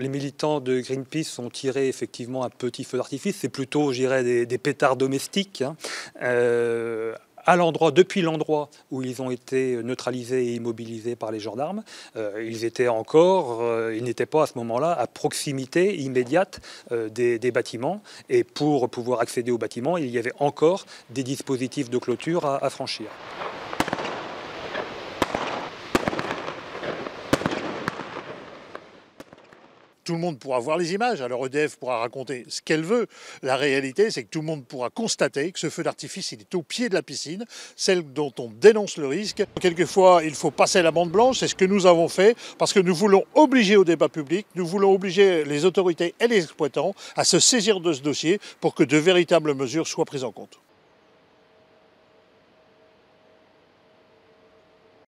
les militants de Greenpeace ont tiré effectivement un petit feu d'artifice. C'est plutôt, j'irais, des, pétards domestiques. Hein. Euh, à l'endroit, depuis l'endroit où ils ont été neutralisés et immobilisés par les gendarmes, euh, ils étaient encore, euh, ils n'étaient pas à ce moment-là à proximité immédiate des, bâtiments. Et pour pouvoir accéder aux bâtiments, il y avait encore des dispositifs de clôture à franchir. tout le monde pourra voir les images, alors EDF pourra raconter ce qu'elle veut. La réalité, c'est que tout le monde pourra constater que ce feu d'artifice, il est au pied de la piscine, celle dont on dénonce le risque. Quelquefois, il faut passer la bande blanche, c'est ce que nous avons fait, parce que nous voulons obliger au débat public, nous voulons obliger les autorités et les exploitants à se saisir de ce dossier pour que de véritables mesures soient prises en compte.